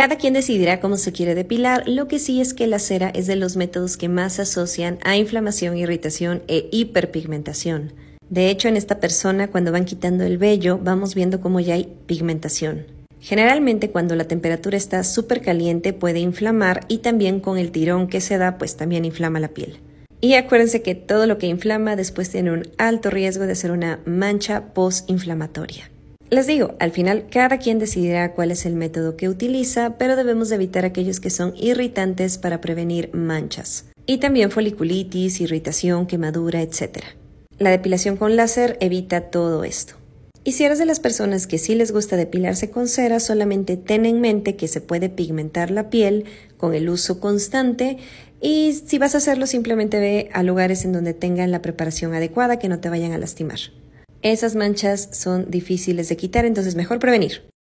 Cada quien decidirá cómo se quiere depilar, lo que sí es que la cera es de los métodos que más se asocian a inflamación, irritación e hiperpigmentación. De hecho, en esta persona, cuando van quitando el vello, vamos viendo cómo ya hay pigmentación. Generalmente cuando la temperatura está súper caliente puede inflamar y también con el tirón que se da pues también inflama la piel. Y acuérdense que todo lo que inflama después tiene un alto riesgo de ser una mancha postinflamatoria. Les digo, al final cada quien decidirá cuál es el método que utiliza, pero debemos evitar aquellos que son irritantes para prevenir manchas. Y también foliculitis, irritación, quemadura, etc. La depilación con láser evita todo esto. Y si eres de las personas que sí les gusta depilarse con cera, solamente ten en mente que se puede pigmentar la piel con el uso constante y si vas a hacerlo simplemente ve a lugares en donde tengan la preparación adecuada que no te vayan a lastimar esas manchas son difíciles de quitar, entonces mejor prevenir.